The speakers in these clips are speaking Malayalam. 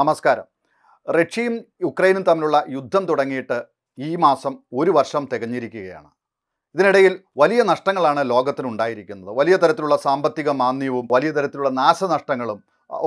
നമസ്കാരം റഷ്യയും യുക്രൈനും തമ്മിലുള്ള യുദ്ധം തുടങ്ങിയിട്ട് ഈ മാസം ഒരു വർഷം തികഞ്ഞിരിക്കുകയാണ് ഇതിനിടയിൽ വലിയ നഷ്ടങ്ങളാണ് ലോകത്തിനുണ്ടായിരിക്കുന്നത് വലിയ തരത്തിലുള്ള സാമ്പത്തിക മാന്ദ്യവും വലിയ തരത്തിലുള്ള നാശനഷ്ടങ്ങളും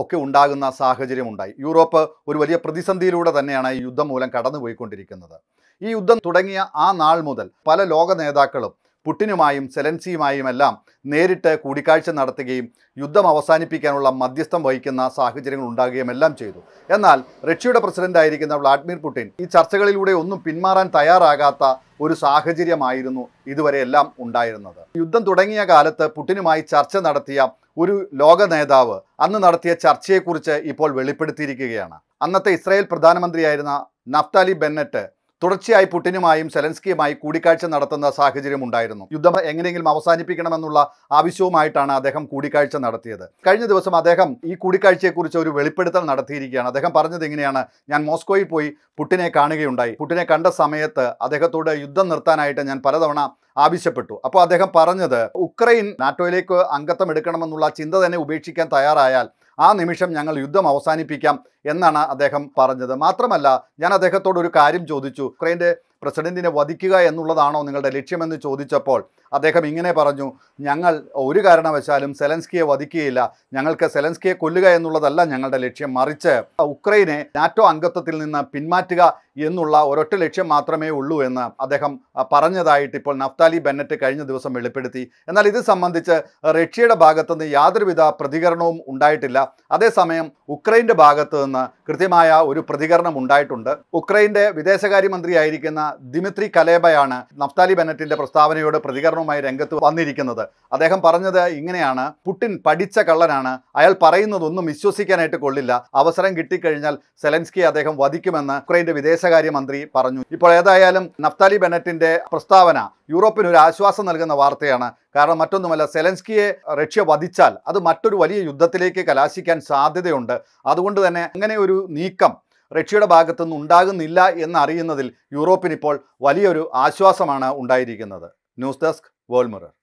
ഒക്കെ ഉണ്ടാകുന്ന സാഹചര്യമുണ്ടായി യൂറോപ്പ് ഒരു വലിയ പ്രതിസന്ധിയിലൂടെ തന്നെയാണ് ഈ യുദ്ധം മൂലം കടന്നുപോയിക്കൊണ്ടിരിക്കുന്നത് ഈ യുദ്ധം തുടങ്ങിയ ആ നാൾ മുതൽ പല ലോക നേതാക്കളും പുടിനുമായും സെലൻസിയുമായുമെല്ലാം നേരിട്ട് കൂടിക്കാഴ്ച നടത്തുകയും യുദ്ധം അവസാനിപ്പിക്കാനുള്ള മധ്യസ്ഥം വഹിക്കുന്ന സാഹചര്യങ്ങൾ ഉണ്ടാകുകയും എല്ലാം ചെയ്തു എന്നാൽ റഷ്യയുടെ പ്രസിഡന്റായിരിക്കുന്ന വ്ളാഡിമിർ പുടിൻ ഈ ചർച്ചകളിലൂടെ ഒന്നും പിന്മാറാൻ തയ്യാറാകാത്ത ഒരു സാഹചര്യമായിരുന്നു ഇതുവരെ എല്ലാം ഉണ്ടായിരുന്നത് യുദ്ധം തുടങ്ങിയ കാലത്ത് പുടിനുമായി ചർച്ച നടത്തിയ ഒരു ലോക നേതാവ് അന്ന് നടത്തിയ ചർച്ചയെക്കുറിച്ച് ഇപ്പോൾ വെളിപ്പെടുത്തിയിരിക്കുകയാണ് അന്നത്തെ ഇസ്രായേൽ പ്രധാനമന്ത്രിയായിരുന്ന നഫ്താലി ബെന്നറ്റ് തുടർച്ചയായി പുടിനുമായും സെലൻസ്കിയുമായി കൂടിക്കാഴ്ച നടത്തുന്ന സാഹചര്യമുണ്ടായിരുന്നു യുദ്ധം എങ്ങനെയെങ്കിലും അവസാനിപ്പിക്കണമെന്നുള്ള ആവശ്യവുമായിട്ടാണ് അദ്ദേഹം കൂടിക്കാഴ്ച നടത്തിയത് കഴിഞ്ഞ ദിവസം അദ്ദേഹം ഈ കൂടിക്കാഴ്ചയെക്കുറിച്ച് ഒരു വെളിപ്പെടുത്തൽ നടത്തിയിരിക്കുകയാണ് അദ്ദേഹം പറഞ്ഞത് എങ്ങനെയാണ് ഞാൻ മോസ്കോയിൽ പോയി പുട്ടിനെ കാണുകയുണ്ടായി പുട്ടിനെ കണ്ട സമയത്ത് അദ്ദേഹത്തോട് യുദ്ധം നിർത്താനായിട്ട് ഞാൻ പലതവണ ആവശ്യപ്പെട്ടു അപ്പോൾ അദ്ദേഹം പറഞ്ഞത് ഉക്രൈൻ നാറ്റോയിലേക്ക് അംഗത്വം എടുക്കണമെന്നുള്ള ചിന്ത തന്നെ ഉപേക്ഷിക്കാൻ തയ്യാറായാൽ ആ നിമിഷം ഞങ്ങൾ യുദ്ധം അവസാനിപ്പിക്കാം എന്നാണ് അദ്ദേഹം പറഞ്ഞത് മാത്രമല്ല ഞാൻ അദ്ദേഹത്തോട് ഒരു കാര്യം ചോദിച്ചു ഉക്രൈൻ്റെ പ്രസിഡന്റിനെ വധിക്കുക എന്നുള്ളതാണോ നിങ്ങളുടെ ലക്ഷ്യമെന്ന് ചോദിച്ചപ്പോൾ അദ്ദേഹം ഇങ്ങനെ പറഞ്ഞു ഞങ്ങൾ ഒരു കാരണവശാലും സെലൻസ്കിയെ വധിക്കുകയില്ല ഞങ്ങൾക്ക് സെലൻസ്കിയെ കൊല്ലുക എന്നുള്ളതല്ല ഞങ്ങളുടെ ലക്ഷ്യം മറിച്ച് ഉക്രൈനെ നാറ്റോ അംഗത്വത്തിൽ നിന്ന് പിന്മാറ്റുക എന്നുള്ള ഒരൊറ്റ ലക്ഷ്യം മാത്രമേ ഉള്ളൂ എന്ന് അദ്ദേഹം പറഞ്ഞതായിട്ട് ഇപ്പോൾ നഫ്താലി ബെന്നറ്റ് കഴിഞ്ഞ ദിവസം വെളിപ്പെടുത്തി എന്നാൽ ഇത് സംബന്ധിച്ച് റഷ്യയുടെ ഭാഗത്തുനിന്ന് യാതൊരുവിധ പ്രതികരണവും ഉണ്ടായിട്ടില്ല അതേസമയം ഉക്രൈൻ്റെ ഭാഗത്തു നിന്ന് കൃത്യമായ ഒരു പ്രതികരണം ഉണ്ടായിട്ടുണ്ട് ഉക്രൈൻ്റെ വിദേശകാര്യമന്ത്രിയായിരിക്കുന്ന ദിമിത്രി കലേബയാണ് നഫ്താലി ബെനറ്റിന്റെ പ്രസ്താവനയോട് പ്രതികരണവുമായി രംഗത്ത് വന്നിരിക്കുന്നത് അദ്ദേഹം പറഞ്ഞത് ഇങ്ങനെയാണ് പുടിൻ പഠിച്ച കള്ളനാണ് അയാൾ പറയുന്നതൊന്നും വിശ്വസിക്കാനായിട്ട് കൊള്ളില്ല അവസരം കിട്ടിക്കഴിഞ്ഞാൽ സെലൻസ്കി അദ്ദേഹം വധിക്കുമെന്ന് വിദേശകാര്യ വിദേശകാര്യമന്ത്രി പറഞ്ഞു ഇപ്പോൾ ഏതായാലും നഫ്താലി ബെനറ്റിന്റെ പ്രസ്താവന യൂറോപ്പിന് ഒരു ആശ്വാസം നൽകുന്ന വാർത്തയാണ് കാരണം മറ്റൊന്നുമല്ല സെലൻസ്കിയെ റഷ്യ വധിച്ചാൽ അത് മറ്റൊരു വലിയ യുദ്ധത്തിലേക്ക് കലാശിക്കാൻ സാധ്യതയുണ്ട് അതുകൊണ്ട് തന്നെ അങ്ങനെ ഒരു നീക്കം റഷ്യയുടെ ഭാഗത്തുനിന്ന് ഉണ്ടാകുന്നില്ല എന്നറിയുന്നതിൽ യൂറോപ്പിന് ഇപ്പോൾ വലിയൊരു ആശ്വാസമാണ് ഉണ്ടായിരിക്കുന്നത് ന്യൂസ് ഡെസ്ക് വേൾമുറർ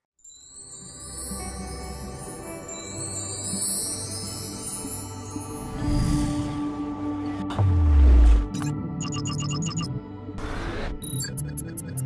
Thank you.